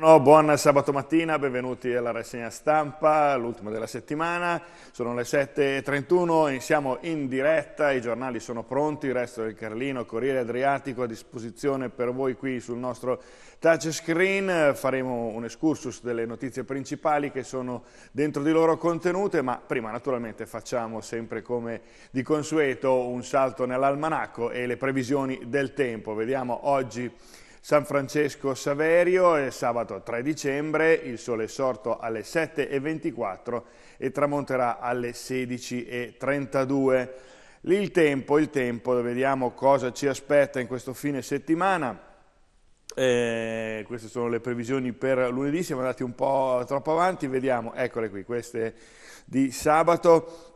Buongiorno, buon sabato mattina, benvenuti alla rassegna stampa, l'ultima della settimana, sono le 7.31, siamo in diretta, i giornali sono pronti, il resto del Carlino, Corriere Adriatico a disposizione per voi qui sul nostro touchscreen, faremo un excursus delle notizie principali che sono dentro di loro contenute, ma prima naturalmente facciamo sempre come di consueto un salto nell'almanacco e le previsioni del tempo, vediamo oggi San Francesco Saverio, è sabato 3 dicembre, il sole è sorto alle 7.24 e tramonterà alle 16.32. Lì il tempo, il tempo, vediamo cosa ci aspetta in questo fine settimana. Eh, queste sono le previsioni per lunedì, siamo andati un po' troppo avanti, vediamo, eccole qui, queste di sabato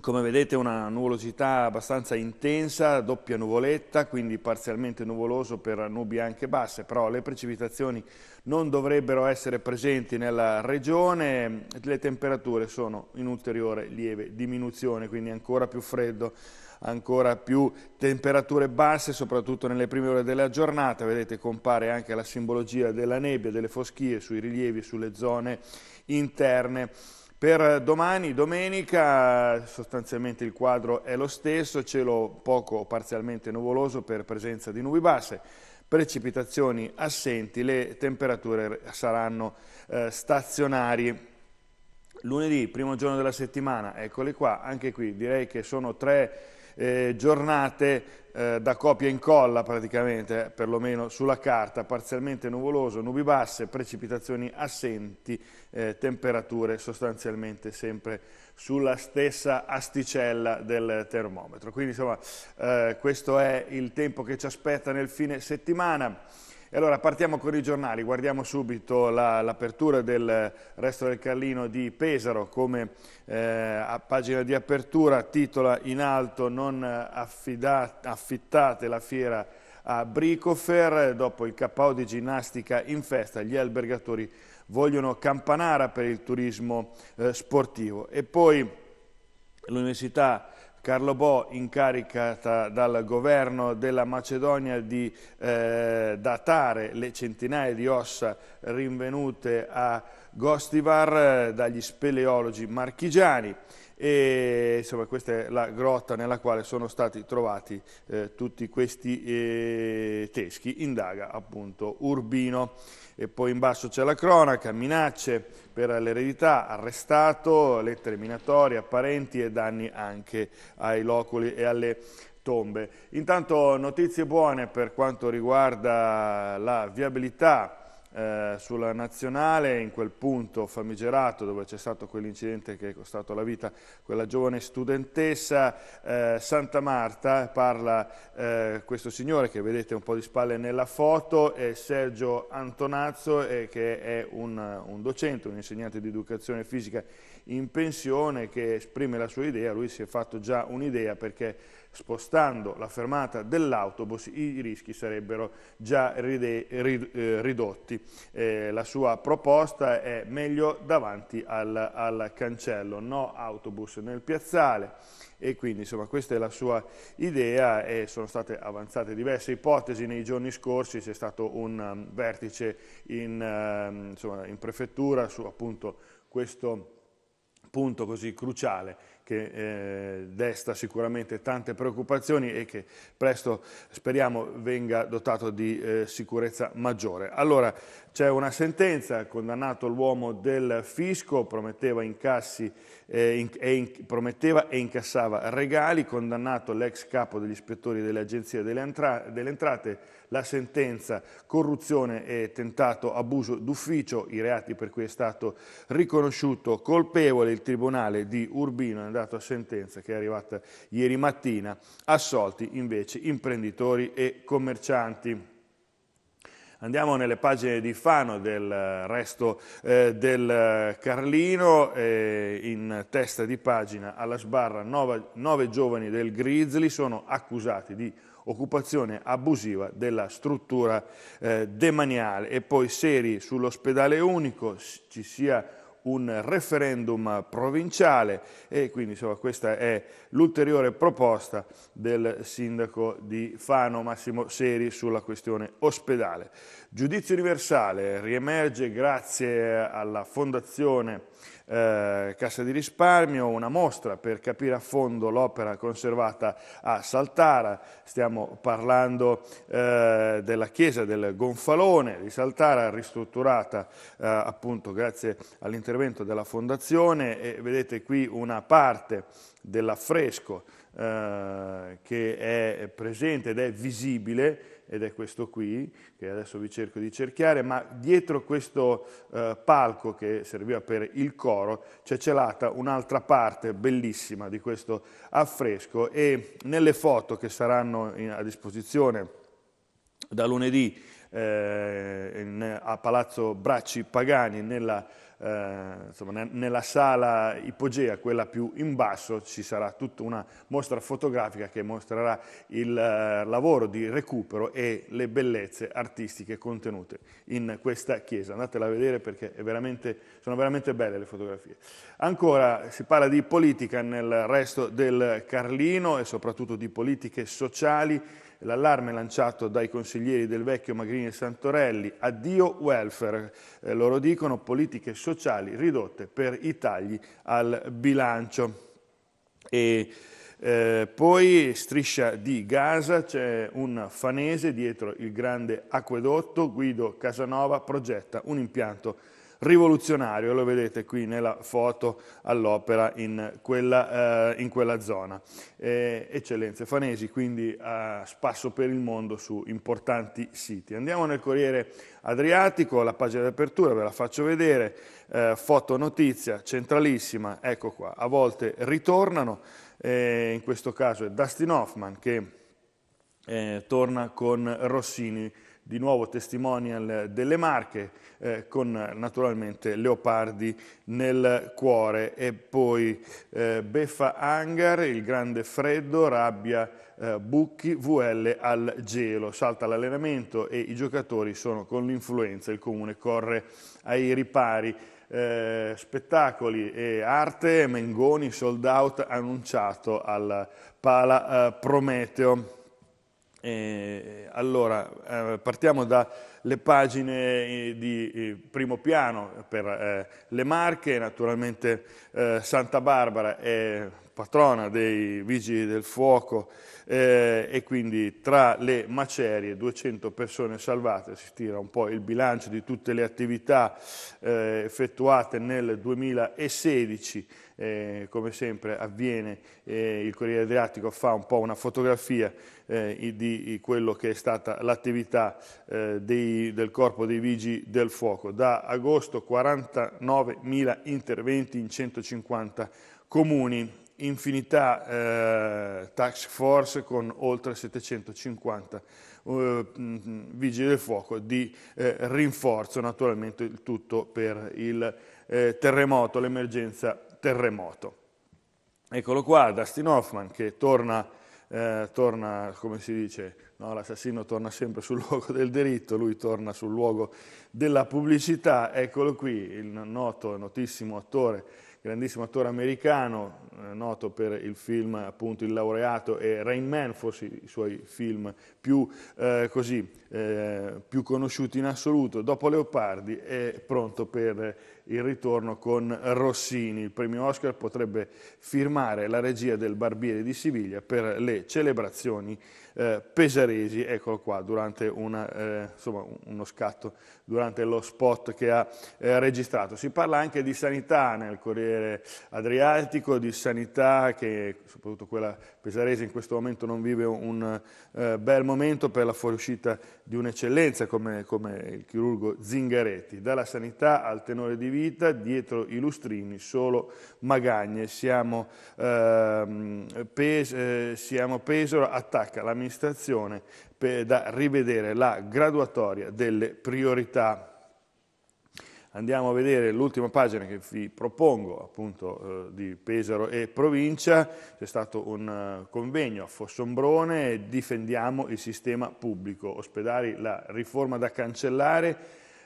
come vedete una nuvolosità abbastanza intensa, doppia nuvoletta, quindi parzialmente nuvoloso per nubi anche basse, però le precipitazioni non dovrebbero essere presenti nella regione, le temperature sono in ulteriore lieve diminuzione, quindi ancora più freddo, ancora più temperature basse, soprattutto nelle prime ore della giornata, vedete compare anche la simbologia della nebbia, delle foschie sui rilievi, sulle zone interne per domani, domenica, sostanzialmente il quadro è lo stesso, cielo poco o parzialmente nuvoloso per presenza di nubi basse, precipitazioni assenti, le temperature saranno eh, stazionarie. Lunedì, primo giorno della settimana, eccole qua, anche qui direi che sono tre eh, giornate eh, da copia e incolla praticamente, perlomeno sulla carta, parzialmente nuvoloso, nubi basse, precipitazioni assenti, eh, temperature sostanzialmente sempre sulla stessa asticella del termometro. Quindi insomma eh, questo è il tempo che ci aspetta nel fine settimana allora partiamo con i giornali, guardiamo subito l'apertura la, del resto del Carlino di Pesaro come eh, a pagina di apertura, titola in alto non affidate, affittate la fiera a Bricofer, dopo il KO di ginnastica in festa, gli albergatori vogliono campanara per il turismo eh, sportivo. E poi l'Università Carlo Bo, incaricata dal governo della Macedonia di eh, datare le centinaia di ossa rinvenute a Gostivar eh, dagli speleologi marchigiani. E, insomma, questa è la grotta nella quale sono stati trovati eh, tutti questi eh, teschi, indaga appunto Urbino. E poi in basso c'è la cronaca, minacce per l'eredità, arrestato, lettere minatorie apparenti e danni anche ai loculi e alle tombe. Intanto notizie buone per quanto riguarda la viabilità eh, sulla nazionale, in quel punto famigerato dove c'è stato quell'incidente che è costato la vita quella giovane studentessa eh, Santa Marta, parla eh, questo signore che vedete un po' di spalle nella foto, è Sergio Antonazzo eh, che è un, un docente, un insegnante di educazione fisica in pensione che esprime la sua idea, lui si è fatto già un'idea perché spostando la fermata dell'autobus i rischi sarebbero già eh, ridotti. Eh, la sua proposta è meglio davanti al, al, cancello, no autobus nel piazzale e quindi insomma, questa è la sua idea e sono state avanzate diverse ipotesi nei giorni scorsi, c'è stato un um, vertice in, um, insomma, in prefettura su appunto questo punto così cruciale che eh, desta sicuramente tante preoccupazioni e che presto speriamo venga dotato di eh, sicurezza maggiore. Allora c'è una sentenza, condannato l'uomo del fisco, prometteva, incassi, eh, in, e in, prometteva, e incassava regali, condannato l'ex capo degli ispettori delle agenzie delle, entra delle entrate, la sentenza corruzione e tentato abuso d'ufficio, i reati per cui è stato riconosciuto colpevole il Tribunale di Urbino andato a sentenza che è arrivata ieri mattina, assolti invece imprenditori e commercianti. Andiamo nelle pagine di Fano del eh, resto eh, del eh, Carlino, eh, in testa di pagina alla sbarra nove, nove giovani del Grizzly sono accusati di occupazione abusiva della struttura eh, demaniale e poi seri sull'ospedale unico, ci sia un referendum provinciale e quindi insomma, questa è l'ulteriore proposta del sindaco di Fano Massimo Seri sulla questione ospedale. Giudizio universale riemerge grazie alla fondazione eh, Cassa di Risparmio, una mostra per capire a fondo l'opera conservata a Saltara, stiamo parlando eh, della chiesa del Gonfalone di Saltara, ristrutturata eh, appunto grazie all'intervento della Fondazione e vedete qui una parte dell'affresco eh, che è presente ed è visibile ed è questo qui, che adesso vi cerco di cerchiare, ma dietro questo eh, palco che serviva per il coro c'è celata un'altra parte bellissima di questo affresco e nelle foto che saranno in, a disposizione da lunedì eh, in, a Palazzo Bracci Pagani nella eh, insomma, nella sala ipogea, quella più in basso, ci sarà tutta una mostra fotografica che mostrerà il eh, lavoro di recupero e le bellezze artistiche contenute in questa chiesa. Andatela a vedere perché veramente, sono veramente belle le fotografie. Ancora si parla di politica nel resto del Carlino e soprattutto di politiche sociali l'allarme lanciato dai consiglieri del vecchio Magrini e Santorelli, addio welfare, eh, loro dicono politiche sociali ridotte per i tagli al bilancio. E, eh, poi striscia di Gaza, c'è un fanese dietro il grande acquedotto, Guido Casanova progetta un impianto rivoluzionario, lo vedete qui nella foto all'opera in, eh, in, quella zona. Eh, eccellenze fanesi, quindi a eh, spasso per il mondo su importanti siti. Andiamo nel Corriere Adriatico, la pagina d'apertura, ve la faccio vedere, eh, foto notizia centralissima, ecco qua, a volte ritornano, eh, in questo caso è Dustin Hoffman che eh, torna con Rossini di nuovo testimonial delle Marche, eh, con naturalmente Leopardi nel cuore e poi eh, Beffa Hangar, Il Grande Freddo, Rabbia eh, Bucchi, VL al gelo. Salta l'allenamento e i giocatori sono con l'influenza, il comune corre ai ripari. Eh, spettacoli e arte, Mengoni sold out annunciato al Pala eh, Prometeo. Eh, allora, eh, partiamo da le pagine eh, di eh, primo piano per eh, le Marche, naturalmente Santa Barbara è patrona dei vigili del fuoco eh, e quindi tra le macerie 200 persone salvate, si tira un po' il bilancio di tutte le attività eh, effettuate nel 2016, eh, come sempre avviene il Corriere Adriatico fa un po' una fotografia di quello che è stata l'attività dei del Corpo dei Vigili del Fuoco. Da agosto 49.000 interventi in 150 comuni, infinità eh, tax force con oltre 750 eh, mm, mm, vigili del fuoco di eh, rinforzo, naturalmente il tutto per il eh, terremoto, l'emergenza terremoto. Eccolo qua, Dustin Hoffman che torna, eh, torna come si dice, No, L'assassino torna sempre sul luogo del delitto, lui torna sul luogo della pubblicità. Eccolo qui, il noto, notissimo attore, grandissimo attore americano, eh, noto per il film appunto Il laureato e Rain Man, forse i suoi film più, eh, così, eh, più conosciuti in assoluto. Dopo Leopardi è pronto per il ritorno con Rossini. Il premio Oscar potrebbe firmare la regia del Barbiere di Siviglia per le celebrazioni eh, pesaresi, eccolo qua, durante una, eh, insomma, uno scatto durante lo spot che ha eh, registrato. Si parla anche di sanità nel Corriere Adriatico, di sanità che soprattutto quella pesarese in questo momento non vive un eh, bel momento per la fuoriuscita di un'eccellenza come, come il chirurgo Zingaretti. Dalla sanità al tenore di vita, dietro i lustrini solo magagne. Siamo, ehm, eh, pes siamo Pesaro, attacca l'amministrazione da rivedere la graduatoria delle priorità andiamo a vedere l'ultima pagina che vi propongo appunto eh, di Pesaro e provincia, c'è stato un eh, convegno a Fossombrone, difendiamo il sistema pubblico, ospedali la riforma da cancellare,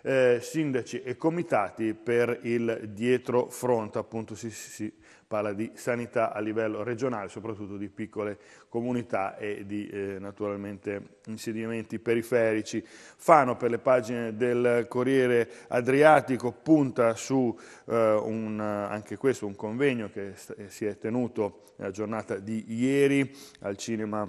eh, sindaci e comitati per il dietro front, appunto si, si, parla di sanità a livello regionale, soprattutto di piccole comunità e di eh, naturalmente insediamenti periferici. Fano per le pagine del Corriere Adriatico punta su eh, un, anche questo un convegno che si è tenuto nella giornata di ieri al cinema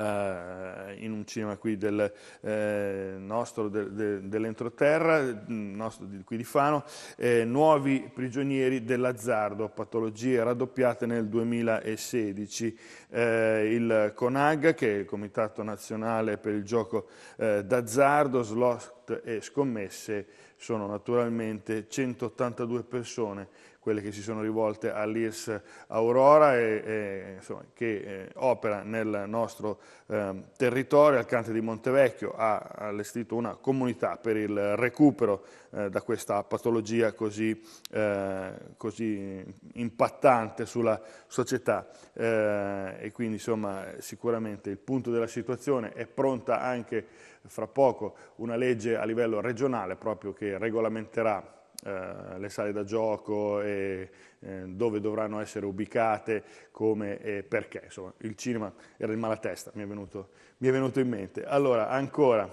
eh, in un cinema qui del, eh, nostro, de, de, dell'entroterra, mm, nostro, di, qui di Fano, eh, Nuovi prigionieri dell'azzardo, patologie raddoppiate nel 2016. Eh, il CONAG, che è il Comitato Nazionale per il Gioco eh, d'Azzardo, Slot e Scommesse, sono naturalmente 182 persone quelle che si sono rivolte all'IRS Aurora e, e, insomma, che eh, opera nel nostro eh, territorio, al Cante di Montevecchio, ha allestito una comunità per il recupero eh, da questa patologia così, eh, così, impattante sulla società eh, e quindi insomma, sicuramente il punto della situazione è pronta anche fra poco una legge a livello regionale proprio che regolamenterà eh, le sale da gioco e eh, dove dovranno essere ubicate, come e perché. Insomma, il cinema era il malatesta, mi è venuto, mi è venuto in mente. Allora, ancora,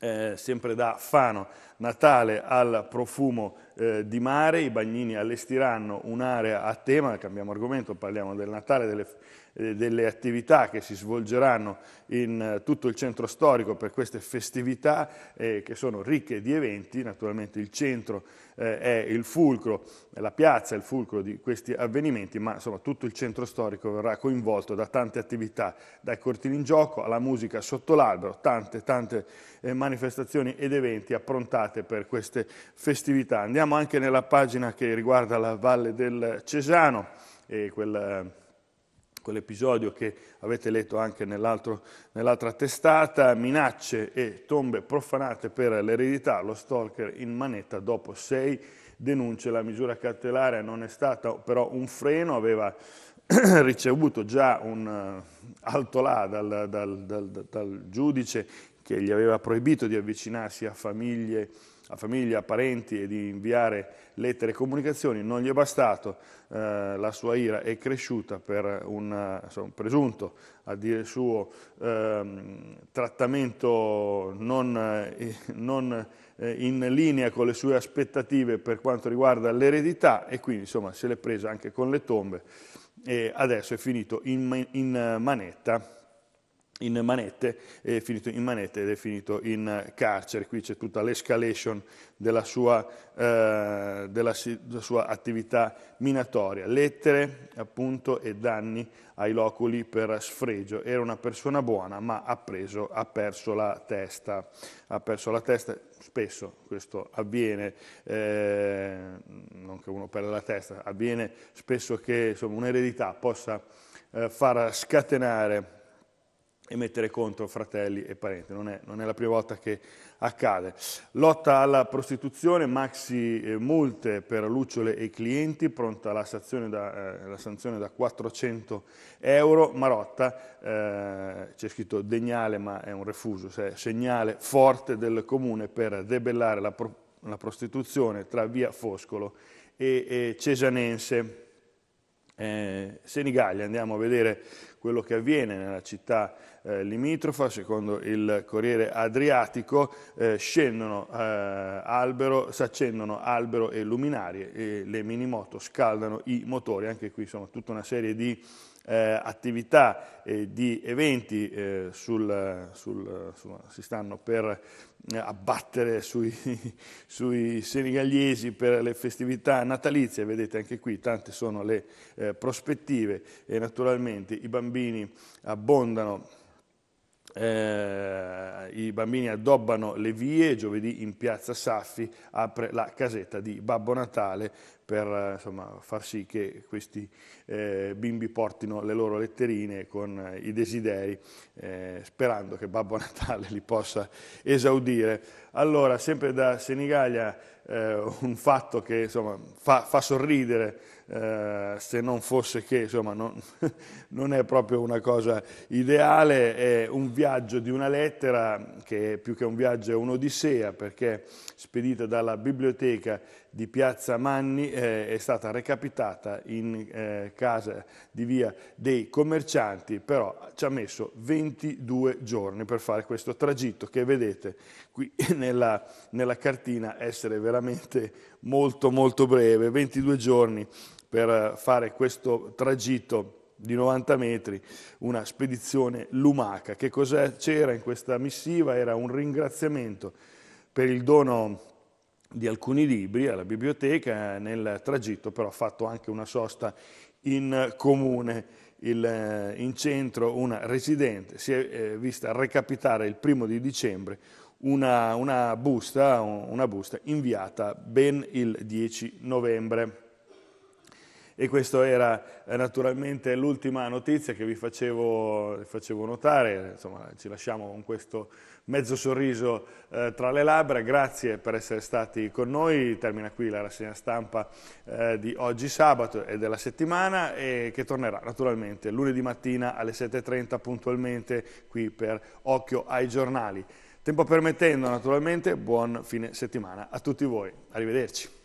eh, sempre da Fano, Natale al profumo eh, di mare, i bagnini allestiranno un'area a tema, cambiamo argomento, parliamo del Natale, delle, eh, delle attività che si svolgeranno in eh, tutto il centro storico per queste festività eh, che sono ricche di eventi, naturalmente il centro eh, è il fulcro, la piazza è il fulcro di questi avvenimenti, ma insomma tutto il centro storico verrà coinvolto da tante attività, dai cortini in gioco alla musica sotto l'albero, tante tante eh, manifestazioni ed eventi approntati preparate per queste festività. Andiamo anche nella pagina che riguarda la Valle del Cesano e quel, quell'episodio che avete letto anche nell'altra testata, minacce e tombe profanate per l'eredità, lo stalker in manetta dopo sei denunce, la misura cautelare non è stata però un freno, aveva ricevuto già un eh, alto là dal, dal, dal, dal, giudice che gli aveva proibito di avvicinarsi a famiglie, a famiglie, a parenti e di inviare lettere e comunicazioni, non gli è bastato, eh, la sua ira è cresciuta per un, insomma, presunto, a dire suo, eh, trattamento non, eh, non eh, in linea con le sue aspettative per quanto riguarda l'eredità e quindi insomma se l'è presa anche con le tombe e adesso è finito in, in eh, manetta in manette, è finito in manette ed è finito in carcere. Qui c'è tutta l'escalation della sua, eh, della, della sua attività minatoria. Lettere, appunto, e danni ai loculi per sfregio. Era una persona buona, ma ha, preso, ha perso la testa. Ha perso la testa, spesso questo avviene, eh, non che uno perda la testa, avviene spesso che insomma, un'eredità possa eh, far scatenare e mettere contro fratelli e parenti, non è, non è la prima volta che accade. Lotta alla prostituzione, maxi eh, multe per lucciole e clienti, pronta la sanzione da, eh, la sanzione da 400 euro, Marotta, eh, c'è scritto degnale ma è un refuso, cioè segnale forte del comune per debellare la, pro, la prostituzione tra via Foscolo e, e Cesanense eh, Senigallia, andiamo a vedere quello che avviene nella città eh, limitrofa, secondo il Corriere Adriatico, eh, scendono, eh, albero, si accendono albero e luminarie e le minimoto scaldano i motori, anche qui insomma tutta una serie di eh, attività eh, di eventi eh, sul, sul, insomma, si stanno per eh, abbattere sui, sui, senegaliesi per le festività natalizie, vedete anche qui tante sono le eh, prospettive e naturalmente i bambini abbondano eh, i bambini addobbano le vie, giovedì in piazza Saffi apre la casetta di Babbo Natale per eh, insomma, far sì che questi eh, bimbi portino le loro letterine con eh, i desideri, eh, sperando che Babbo Natale li possa esaudire. Allora, sempre da Senigallia eh, un fatto che insomma, fa, fa, sorridere, eh, se non fosse che insomma, non, non, è proprio una cosa ideale, è un viaggio di una lettera che più che un viaggio è un'odissea perché spedita dalla biblioteca di Piazza Manni eh, è stata recapitata in eh, casa di via dei commercianti, però ci ha messo 22 giorni per fare questo tragitto che vedete qui nella, nella cartina essere veramente molto molto breve, 22 giorni per fare questo tragitto di 90 metri, una spedizione lumaca. Che cosa c'era in questa missiva? Era un ringraziamento per il dono di alcuni libri alla biblioteca nel tragitto, però ha fatto anche una sosta in comune. Il, eh, in centro una residente si è eh, vista recapitare il primo di dicembre una, una, busta, una busta inviata ben il 10 novembre. E questa era eh, naturalmente l'ultima notizia che vi facevo, facevo notare, insomma ci lasciamo con questo mezzo sorriso eh, tra le labbra, grazie per essere stati con noi, termina qui la rassegna stampa eh, di oggi sabato e della settimana e che tornerà naturalmente lunedì mattina alle 7.30 puntualmente qui per Occhio ai giornali. Tempo permettendo naturalmente, buon fine settimana a tutti voi, arrivederci.